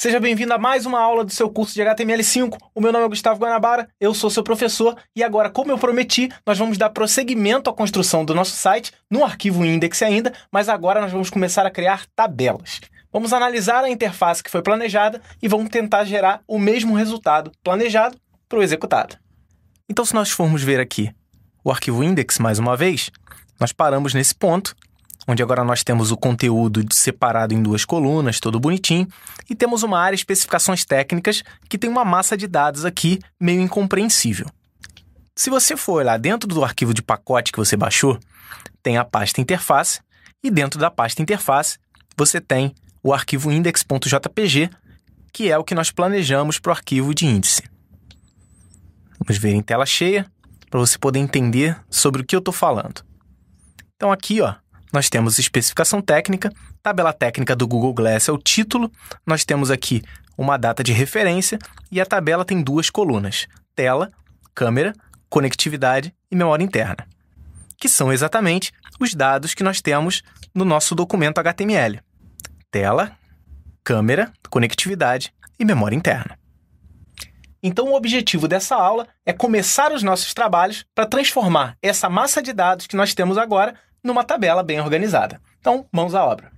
Seja bem-vindo a mais uma aula do seu curso de HTML5. O meu nome é Gustavo Guanabara, eu sou seu professor e agora, como eu prometi, nós vamos dar prosseguimento à construção do nosso site, no arquivo index ainda, mas agora nós vamos começar a criar tabelas. Vamos analisar a interface que foi planejada e vamos tentar gerar o mesmo resultado planejado para o executado. Então, se nós formos ver aqui o arquivo index mais uma vez, nós paramos nesse ponto onde agora nós temos o conteúdo separado em duas colunas, todo bonitinho, e temos uma área especificações técnicas que tem uma massa de dados aqui meio incompreensível. Se você for lá dentro do arquivo de pacote que você baixou, tem a pasta interface, e dentro da pasta interface você tem o arquivo index.jpg, que é o que nós planejamos para o arquivo de índice. Vamos ver em tela cheia para você poder entender sobre o que eu estou falando. Então aqui, ó, nós temos especificação técnica, tabela técnica do Google Glass é o título, nós temos aqui uma data de referência e a tabela tem duas colunas: tela, câmera, conectividade e memória interna, que são exatamente os dados que nós temos no nosso documento HTML: tela, câmera, conectividade e memória interna. Então, o objetivo dessa aula é começar os nossos trabalhos para transformar essa massa de dados que nós temos agora numa tabela bem organizada. Então, mãos à obra.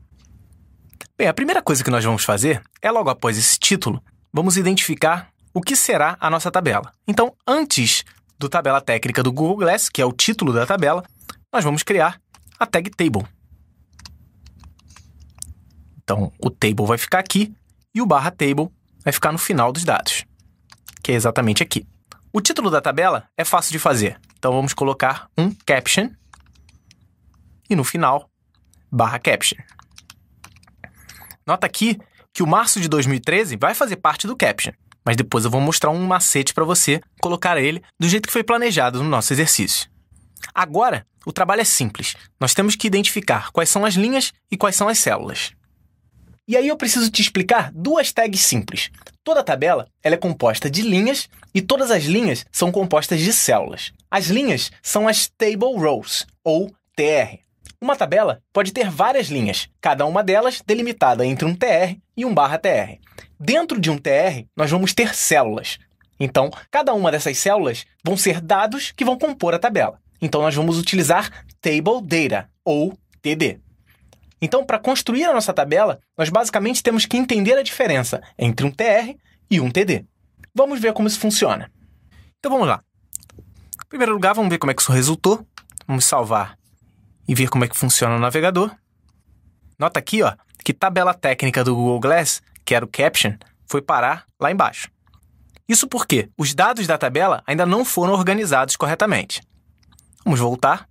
Bem, a primeira coisa que nós vamos fazer é, logo após esse título, vamos identificar o que será a nossa tabela. Então, antes do tabela técnica do Google Glass, que é o título da tabela, nós vamos criar a tag table. Então, o table vai ficar aqui e o barra table vai ficar no final dos dados, que é exatamente aqui. O título da tabela é fácil de fazer. Então, vamos colocar um caption e no final, barra caption. Nota aqui que o março de 2013 vai fazer parte do caption, mas depois eu vou mostrar um macete para você colocar ele do jeito que foi planejado no nosso exercício. Agora, o trabalho é simples. Nós temos que identificar quais são as linhas e quais são as células. E aí eu preciso te explicar duas tags simples. Toda tabela ela é composta de linhas e todas as linhas são compostas de células. As linhas são as table rows ou TR. Uma tabela pode ter várias linhas, cada uma delas delimitada entre um TR e um barra TR. Dentro de um TR, nós vamos ter células. Então, cada uma dessas células vão ser dados que vão compor a tabela. Então, nós vamos utilizar table data, ou TD. Então, para construir a nossa tabela, nós basicamente temos que entender a diferença entre um TR e um TD. Vamos ver como isso funciona. Então, vamos lá. Em primeiro lugar, vamos ver como é que isso resultou. Vamos salvar e ver como é que funciona o navegador. Nota aqui ó, que tabela técnica do Google Glass, que era o Caption, foi parar lá embaixo. Isso porque os dados da tabela ainda não foram organizados corretamente. Vamos voltar.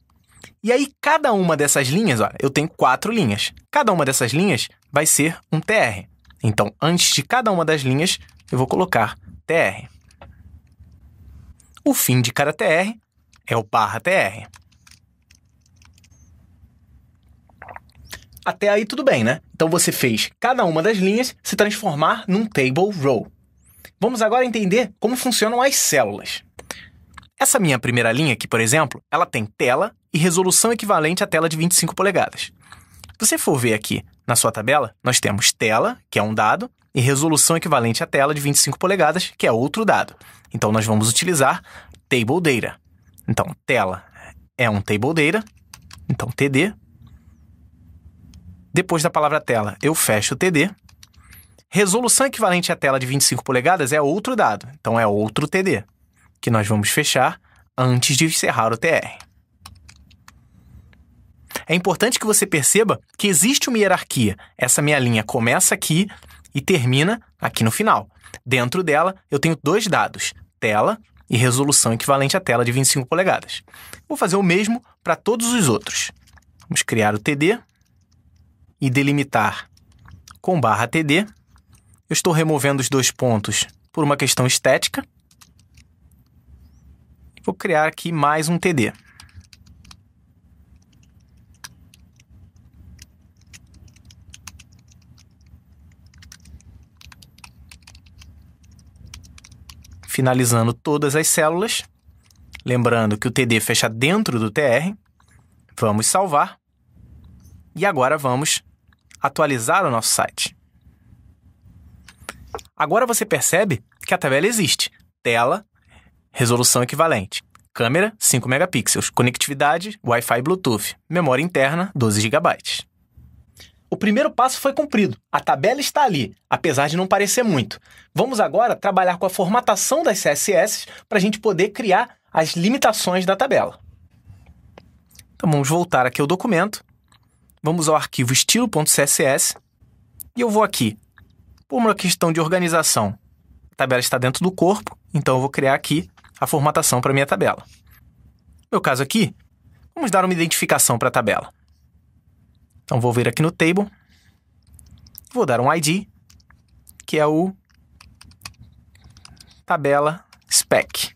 E aí, cada uma dessas linhas, ó, eu tenho quatro linhas. Cada uma dessas linhas vai ser um TR. Então, antes de cada uma das linhas, eu vou colocar TR. O fim de cada TR é o barra TR. Até aí tudo bem, né? Então você fez cada uma das linhas se transformar num table row. Vamos agora entender como funcionam as células. Essa minha primeira linha aqui, por exemplo, ela tem tela e resolução equivalente à tela de 25 polegadas. Se você for ver aqui na sua tabela, nós temos tela, que é um dado, e resolução equivalente à tela de 25 polegadas, que é outro dado. Então, nós vamos utilizar table data. Então, tela é um table data, então TD depois da palavra tela, eu fecho o TD. Resolução equivalente à tela de 25 polegadas é outro dado, então é outro TD, que nós vamos fechar antes de encerrar o TR. É importante que você perceba que existe uma hierarquia. Essa minha linha começa aqui e termina aqui no final. Dentro dela, eu tenho dois dados, tela e resolução equivalente à tela de 25 polegadas. Vou fazer o mesmo para todos os outros. Vamos criar o TD e delimitar com barra TD. Eu estou removendo os dois pontos por uma questão estética. Vou criar aqui mais um TD. Finalizando todas as células. Lembrando que o TD fecha dentro do TR. Vamos salvar. E agora vamos atualizar o nosso site. Agora você percebe que a tabela existe. Tela, resolução equivalente. Câmera, 5 megapixels. Conectividade, Wi-Fi e Bluetooth. Memória interna, 12 GB. O primeiro passo foi cumprido. A tabela está ali, apesar de não parecer muito. Vamos agora trabalhar com a formatação das CSS para a gente poder criar as limitações da tabela. Então vamos voltar aqui ao documento Vamos ao arquivo estilo.css e eu vou aqui. Por uma questão de organização, a tabela está dentro do corpo, então eu vou criar aqui a formatação para minha tabela. No meu caso aqui, vamos dar uma identificação para a tabela. Então vou vir aqui no table, vou dar um ID, que é o tabela spec.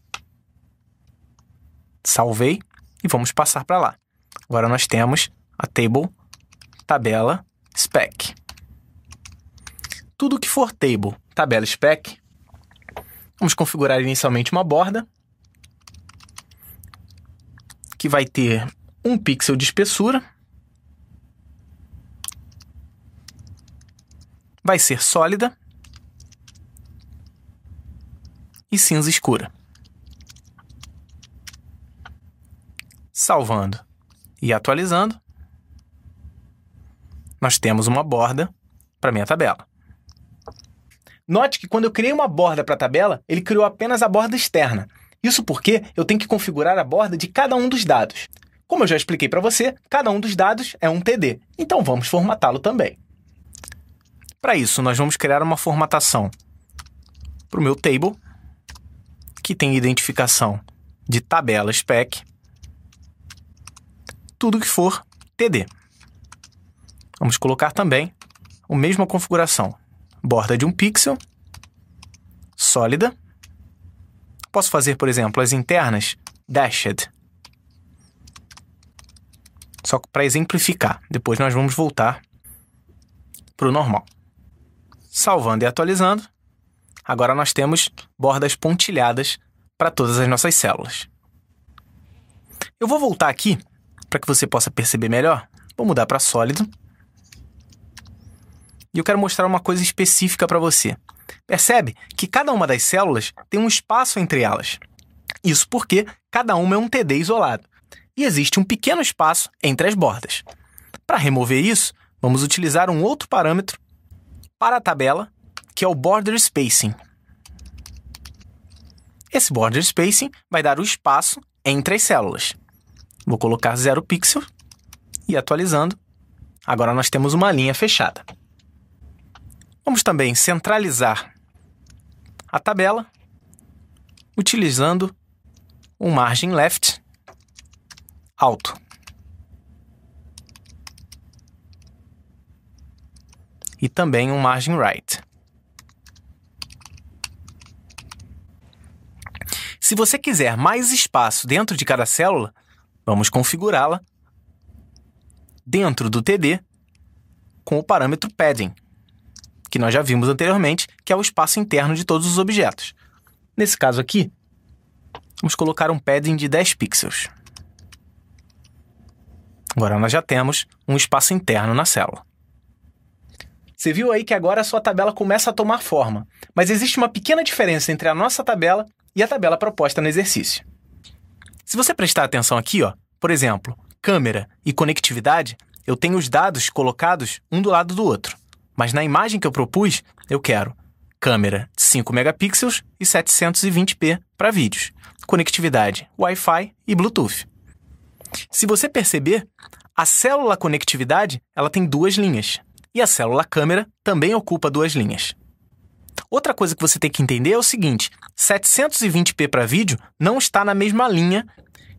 Salvei e vamos passar para lá. Agora nós temos a table tabela spec. Tudo que for table, tabela spec, vamos configurar inicialmente uma borda que vai ter um pixel de espessura, vai ser sólida e cinza escura. Salvando e atualizando, nós temos uma borda para minha tabela. Note que quando eu criei uma borda para a tabela, ele criou apenas a borda externa. Isso porque eu tenho que configurar a borda de cada um dos dados. Como eu já expliquei para você, cada um dos dados é um TD, então vamos formatá-lo também. Para isso, nós vamos criar uma formatação para o meu table, que tem identificação de tabela spec, tudo que for TD. Vamos colocar também a mesma configuração. Borda de um pixel, sólida. Posso fazer, por exemplo, as internas dashed. Só para exemplificar. Depois nós vamos voltar para o normal. Salvando e atualizando. Agora nós temos bordas pontilhadas para todas as nossas células. Eu vou voltar aqui para que você possa perceber melhor. Vou mudar para sólido e eu quero mostrar uma coisa específica para você. Percebe que cada uma das células tem um espaço entre elas. Isso porque cada uma é um TD isolado e existe um pequeno espaço entre as bordas. Para remover isso, vamos utilizar um outro parâmetro para a tabela, que é o border spacing. Esse border spacing vai dar o espaço entre as células. Vou colocar 0 pixel e atualizando, agora nós temos uma linha fechada. Vamos também centralizar a tabela utilizando um margin left alto. E também um margin right. Se você quiser mais espaço dentro de cada célula, vamos configurá-la dentro do TD com o parâmetro padding que nós já vimos anteriormente, que é o espaço interno de todos os objetos. Nesse caso aqui, vamos colocar um padding de 10 pixels. Agora nós já temos um espaço interno na célula. Você viu aí que agora a sua tabela começa a tomar forma, mas existe uma pequena diferença entre a nossa tabela e a tabela proposta no exercício. Se você prestar atenção aqui, ó, por exemplo, câmera e conectividade, eu tenho os dados colocados um do lado do outro. Mas na imagem que eu propus, eu quero câmera de 5 megapixels e 720p para vídeos, conectividade Wi-Fi e Bluetooth. Se você perceber, a célula conectividade ela tem duas linhas e a célula câmera também ocupa duas linhas. Outra coisa que você tem que entender é o seguinte: 720p para vídeo não está na mesma linha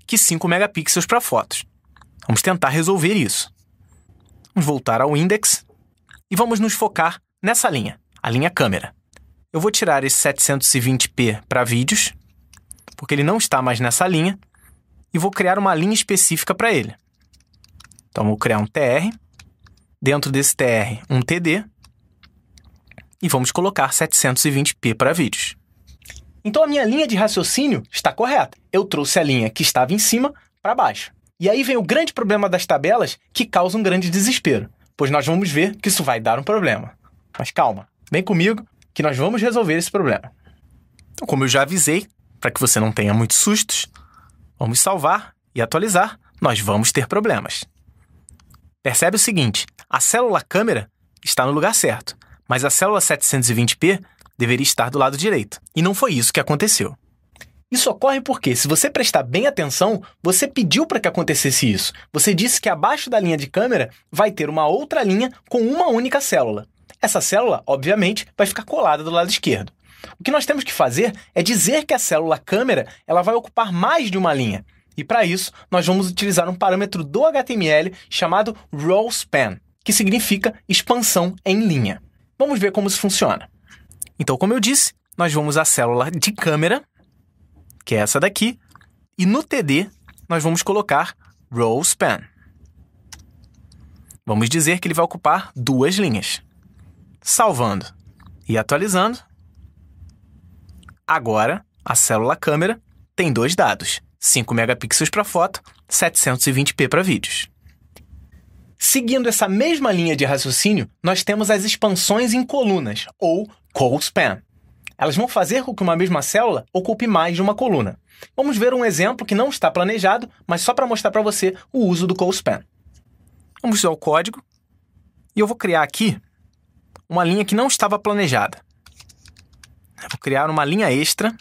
que 5 megapixels para fotos. Vamos tentar resolver isso. Vamos voltar ao index e vamos nos focar nessa linha, a linha câmera. Eu vou tirar esse 720p para vídeos, porque ele não está mais nessa linha, e vou criar uma linha específica para ele. Então, vou criar um TR, dentro desse TR, um TD, e vamos colocar 720p para vídeos. Então, a minha linha de raciocínio está correta. Eu trouxe a linha que estava em cima para baixo. E aí vem o grande problema das tabelas que causa um grande desespero pois nós vamos ver que isso vai dar um problema. Mas calma, vem comigo que nós vamos resolver esse problema. Então, como eu já avisei, para que você não tenha muitos sustos, vamos salvar e atualizar, nós vamos ter problemas. Percebe o seguinte: a célula câmera está no lugar certo, mas a célula 720p deveria estar do lado direito. E não foi isso que aconteceu. Isso ocorre porque, se você prestar bem atenção, você pediu para que acontecesse isso. Você disse que abaixo da linha de câmera vai ter uma outra linha com uma única célula. Essa célula, obviamente, vai ficar colada do lado esquerdo. O que nós temos que fazer é dizer que a célula câmera ela vai ocupar mais de uma linha. E para isso, nós vamos utilizar um parâmetro do HTML chamado row span, que significa expansão em linha. Vamos ver como isso funciona. Então, como eu disse, nós vamos à célula de câmera que é essa daqui, e no TD nós vamos colocar row span. Vamos dizer que ele vai ocupar duas linhas. Salvando e atualizando. Agora, a célula câmera tem dois dados: 5 megapixels para foto, 720p para vídeos. Seguindo essa mesma linha de raciocínio, nós temos as expansões em colunas, ou co-span. Elas vão fazer com que uma mesma célula ocupe mais de uma coluna. Vamos ver um exemplo que não está planejado, mas só para mostrar para você o uso do CoSpan. Vamos usar o código e eu vou criar aqui uma linha que não estava planejada. Eu vou criar uma linha extra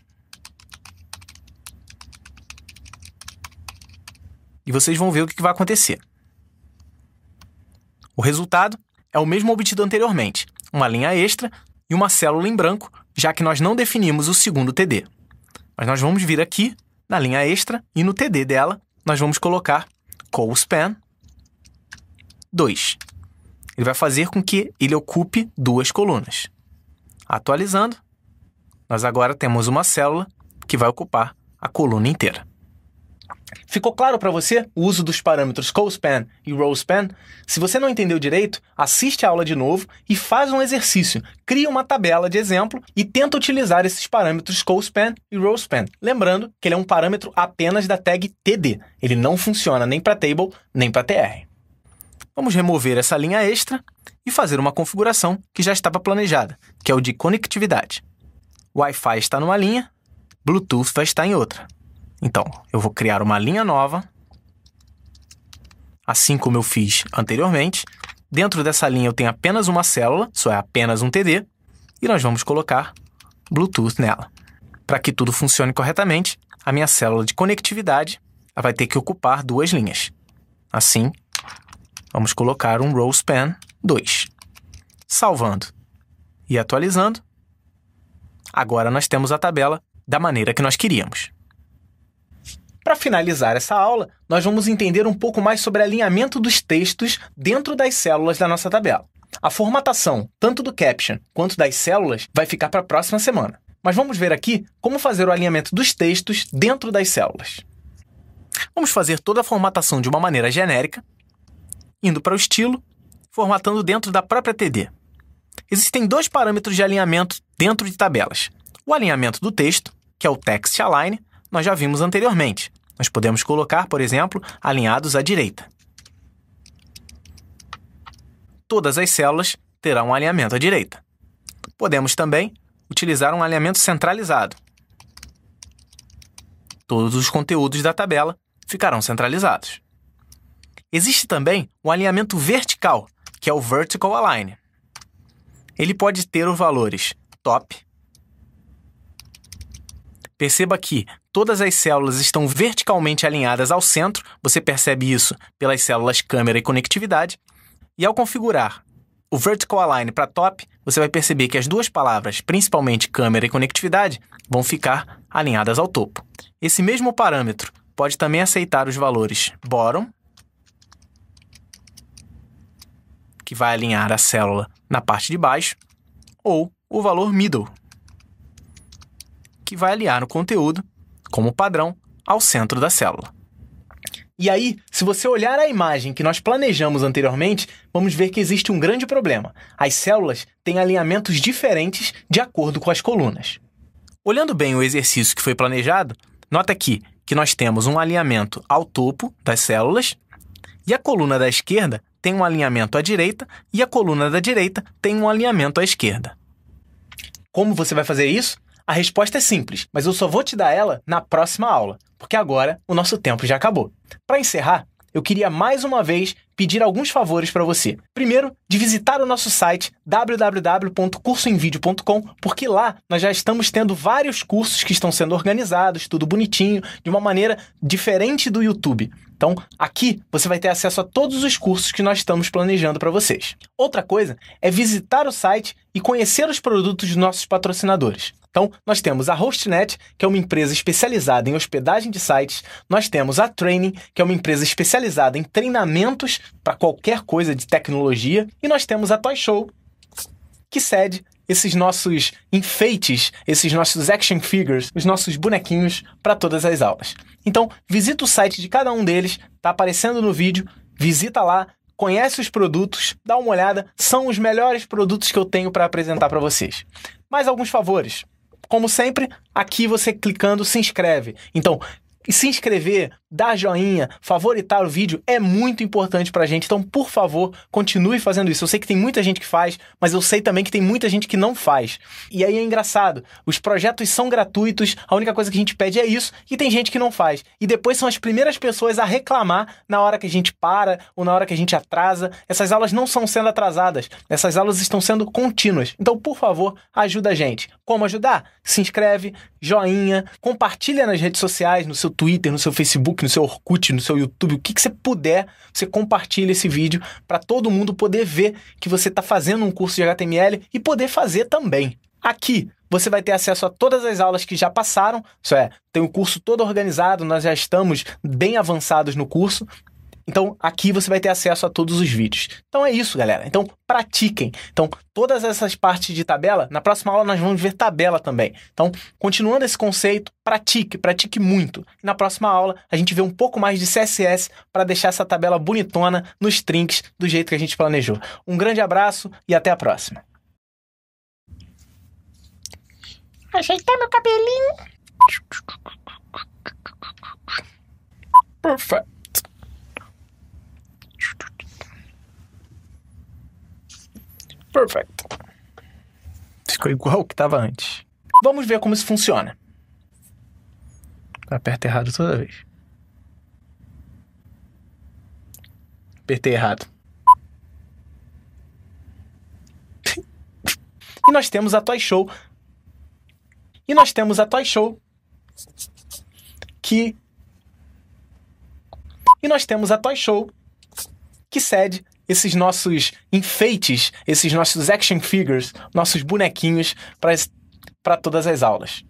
e vocês vão ver o que vai acontecer. O resultado é o mesmo obtido anteriormente, uma linha extra e uma célula em branco, já que nós não definimos o segundo TD. Mas nós vamos vir aqui na linha extra e no TD dela nós vamos colocar colspan 2. Ele vai fazer com que ele ocupe duas colunas. Atualizando, nós agora temos uma célula que vai ocupar a coluna inteira. Ficou claro para você o uso dos parâmetros CoSpan e RowSpan? Se você não entendeu direito, assiste a aula de novo e faz um exercício. Cria uma tabela de exemplo e tenta utilizar esses parâmetros CoSpan e RowSpan. Lembrando que ele é um parâmetro apenas da tag TD. Ele não funciona nem para table, nem para TR. Vamos remover essa linha extra e fazer uma configuração que já estava planejada, que é o de conectividade. Wi-Fi está numa linha, Bluetooth vai estar em outra. Então, eu vou criar uma linha nova, assim como eu fiz anteriormente. Dentro dessa linha eu tenho apenas uma célula, só é apenas um TD, e nós vamos colocar Bluetooth nela. Para que tudo funcione corretamente, a minha célula de conectividade vai ter que ocupar duas linhas. Assim, vamos colocar um row span 2. Salvando e atualizando, agora nós temos a tabela da maneira que nós queríamos para finalizar essa aula, nós vamos entender um pouco mais sobre alinhamento dos textos dentro das células da nossa tabela. A formatação, tanto do caption quanto das células, vai ficar para a próxima semana. Mas vamos ver aqui como fazer o alinhamento dos textos dentro das células. Vamos fazer toda a formatação de uma maneira genérica, indo para o estilo, formatando dentro da própria TD. Existem dois parâmetros de alinhamento dentro de tabelas. O alinhamento do texto, que é o text align, nós já vimos anteriormente. Nós podemos colocar, por exemplo, alinhados à direita. Todas as células terão um alinhamento à direita. Podemos também utilizar um alinhamento centralizado. Todos os conteúdos da tabela ficarão centralizados. Existe também o um alinhamento vertical, que é o Vertical Align. Ele pode ter os valores top, Perceba que todas as células estão verticalmente alinhadas ao centro, você percebe isso pelas células câmera e conectividade. E ao configurar o Vertical Align para top, você vai perceber que as duas palavras, principalmente câmera e conectividade, vão ficar alinhadas ao topo. Esse mesmo parâmetro pode também aceitar os valores bottom, que vai alinhar a célula na parte de baixo, ou o valor middle, que vai aliar o conteúdo, como padrão, ao centro da célula. E aí, se você olhar a imagem que nós planejamos anteriormente, vamos ver que existe um grande problema. As células têm alinhamentos diferentes de acordo com as colunas. Olhando bem o exercício que foi planejado, nota aqui que nós temos um alinhamento ao topo das células e a coluna da esquerda tem um alinhamento à direita e a coluna da direita tem um alinhamento à esquerda. Como você vai fazer isso? A resposta é simples, mas eu só vou te dar ela na próxima aula, porque agora o nosso tempo já acabou. Para encerrar, eu queria mais uma vez pedir alguns favores para você. Primeiro, de visitar o nosso site www.cursoemvideo.com, porque lá nós já estamos tendo vários cursos que estão sendo organizados, tudo bonitinho, de uma maneira diferente do YouTube. Então, aqui você vai ter acesso a todos os cursos que nós estamos planejando para vocês. Outra coisa é visitar o site e conhecer os produtos dos nossos patrocinadores. Então, nós temos a HostNet, que é uma empresa especializada em hospedagem de sites, nós temos a Training, que é uma empresa especializada em treinamentos para qualquer coisa de tecnologia, e nós temos a Toy Show, que cede esses nossos enfeites, esses nossos action figures, os nossos bonequinhos para todas as aulas. Então, visita o site de cada um deles, tá aparecendo no vídeo, visita lá, conhece os produtos, dá uma olhada, são os melhores produtos que eu tenho para apresentar para vocês. Mais alguns favores. Como sempre, aqui você clicando se inscreve. Então, se inscrever dar joinha, favoritar o vídeo é muito importante pra gente. Então, por favor, continue fazendo isso. Eu sei que tem muita gente que faz, mas eu sei também que tem muita gente que não faz. E aí é engraçado, os projetos são gratuitos, a única coisa que a gente pede é isso, e tem gente que não faz. E depois são as primeiras pessoas a reclamar na hora que a gente para ou na hora que a gente atrasa. Essas aulas não são sendo atrasadas, essas aulas estão sendo contínuas. Então, por favor, ajuda a gente. Como ajudar? Se inscreve, joinha, compartilha nas redes sociais, no seu Twitter, no seu Facebook, no seu Orkut, no seu YouTube, o que, que você puder, você compartilha esse vídeo para todo mundo poder ver que você está fazendo um curso de HTML e poder fazer também. Aqui você vai ter acesso a todas as aulas que já passaram, isso é, tem o curso todo organizado, nós já estamos bem avançados no curso, então, aqui você vai ter acesso a todos os vídeos. Então é isso, galera. Então, pratiquem. Então, todas essas partes de tabela, na próxima aula nós vamos ver tabela também. Então, continuando esse conceito, pratique, pratique muito. E na próxima aula a gente vê um pouco mais de CSS para deixar essa tabela bonitona nos trinks do jeito que a gente planejou. Um grande abraço e até a próxima. Ajeitar meu cabelinho. Perfeito. Perfect. Ficou igual o que estava antes. Vamos ver como isso funciona. Aperta errado toda vez. Apertei errado. E nós temos a Toy Show. E nós temos a Toy Show. Que. E nós temos a Toy Show. Que cede esses nossos enfeites, esses nossos action figures, nossos bonequinhos para todas as aulas.